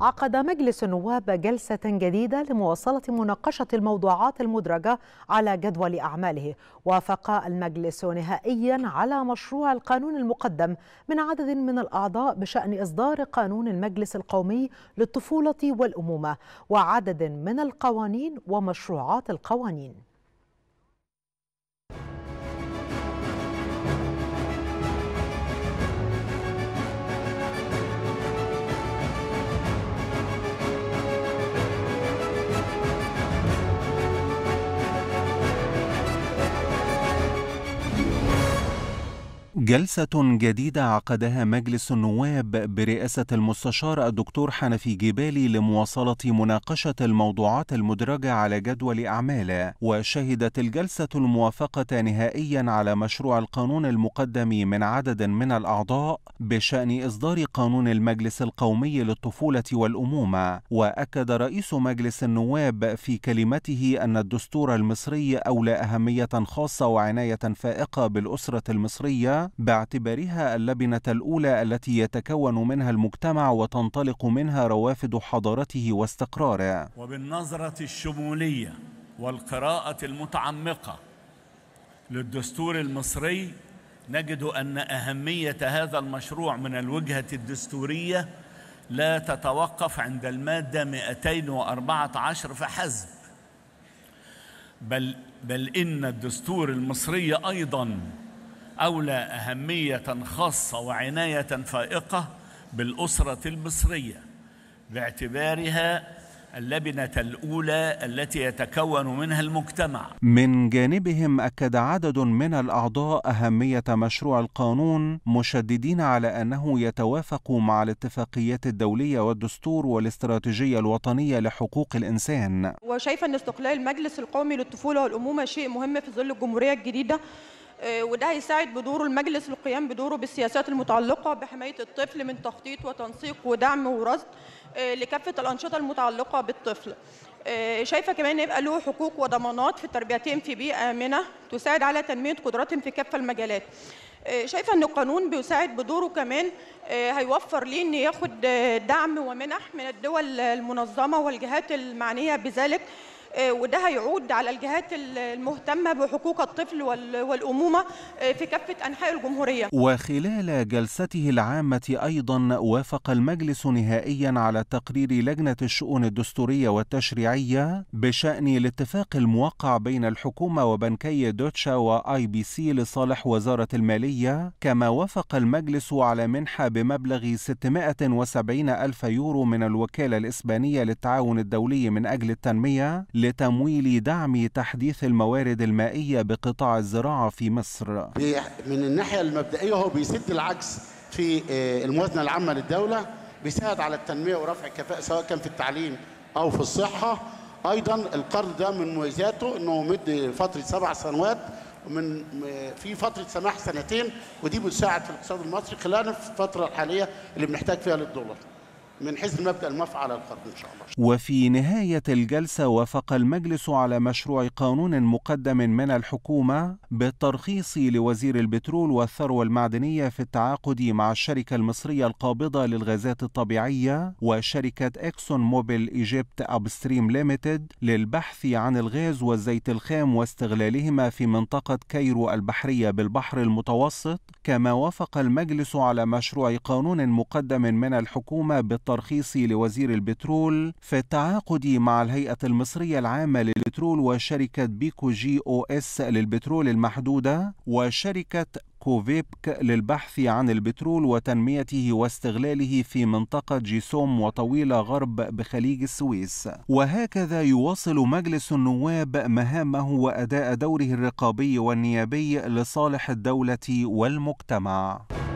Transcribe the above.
عقد مجلس النواب جلسة جديدة لمواصلة مناقشة الموضوعات المدرجة على جدول أعماله وافق المجلس نهائيا على مشروع القانون المقدم من عدد من الأعضاء بشأن إصدار قانون المجلس القومي للطفولة والأمومة وعدد من القوانين ومشروعات القوانين جلسة جديدة عقدها مجلس النواب برئاسة المستشار الدكتور حنفي جبالي لمواصلة مناقشة الموضوعات المدرجة على جدول أعماله، وشهدت الجلسة الموافقة نهائيا على مشروع القانون المقدم من عدد من الأعضاء بشأن إصدار قانون المجلس القومي للطفولة والأمومة، وأكد رئيس مجلس النواب في كلمته أن الدستور المصري أولى أهمية خاصة وعناية فائقة بالأسرة المصرية باعتبارها اللبنة الأولى التي يتكون منها المجتمع وتنطلق منها روافد حضارته واستقراره وبالنظرة الشمولية والقراءة المتعمقة للدستور المصري نجد أن أهمية هذا المشروع من الوجهة الدستورية لا تتوقف عند المادة 214 فحسب بل, بل إن الدستور المصري أيضاً أولى أهمية خاصة وعناية فائقة بالأسرة المصرية باعتبارها اللبنة الأولى التي يتكون منها المجتمع. من جانبهم أكد عدد من الأعضاء أهمية مشروع القانون مشددين على أنه يتوافق مع الاتفاقيات الدولية والدستور والاستراتيجية الوطنية لحقوق الإنسان. وشايفة أن استقلال المجلس القومي للطفولة والأمومة شيء مهم في ظل الجمهورية الجديدة آه، وده هيساعد بدوره المجلس للقيام بدوره بالسياسات المتعلقة بحماية الطفل من تخطيط وتنسيق ودعم ورصد آه، لكافة الأنشطة المتعلقة بالطفل آه، شايفه كمان يبقى له حقوق وضمانات في التربيتين في بيئه امنه تساعد على تنميه قدراتهم في كافه المجالات شايفه ان القانون بيساعد بدوره كمان هيوفر ليه ان ياخد دعم ومنح من الدول المنظمه والجهات المعنيه بذلك آه، وده هيعود على الجهات المهتمة بحقوق الطفل والأمومة آه، في كافة أنحاء الجمهورية وخلال جلسته العامة أيضا وافق المجلس نهائيا على تقرير لجنة الشؤون الدستورية والتشريعية بشأن الاتفاق الموقع بين الحكومة وبنكي دوتشا وآي بي سي لصالح وزارة المالية كما وافق المجلس على منحة بمبلغ 670 ألف يورو من الوكالة الإسبانية للتعاون الدولي من أجل التنمية لتمويل دعم تحديث الموارد المائية بقطاع الزراعة في مصر من الناحية المبدئية هو بيسد العجز في آه، الموازنة العامة للدولة بيساعد على التنمية ورفع الكفاءة سواء كان في التعليم أو في الصحة أيضا القرض ده من مميزاته أنه مد فترة سبع سنوات ومن آه، في فترة سماح سنتين ودي بتساعد في الاقتصاد المصري خلال الفترة الحالية اللي بنحتاج فيها للدولار من حيث المبدا الموافقه على ان شاء الله. وفي نهايه الجلسه وافق المجلس على مشروع قانون مقدم من الحكومه بالترخيص لوزير البترول والثروه المعدنيه في التعاقد مع الشركه المصريه القابضه للغازات الطبيعيه وشركه اكسون موبيل ايجيبت ابستريم ليميتد للبحث عن الغاز والزيت الخام واستغلالهما في منطقه كيرو البحريه بالبحر المتوسط كما وافق المجلس على مشروع قانون مقدم من الحكومه بالترخيص الترخيص لوزير البترول في التعاقد مع الهيئة المصرية العامة للبترول وشركة بيكو جي أو إس للبترول المحدودة وشركة كوفيبك للبحث عن البترول وتنميته واستغلاله في منطقة جيسوم وطويلة غرب بخليج السويس وهكذا يواصل مجلس النواب مهامه وأداء دوره الرقابي والنيابي لصالح الدولة والمجتمع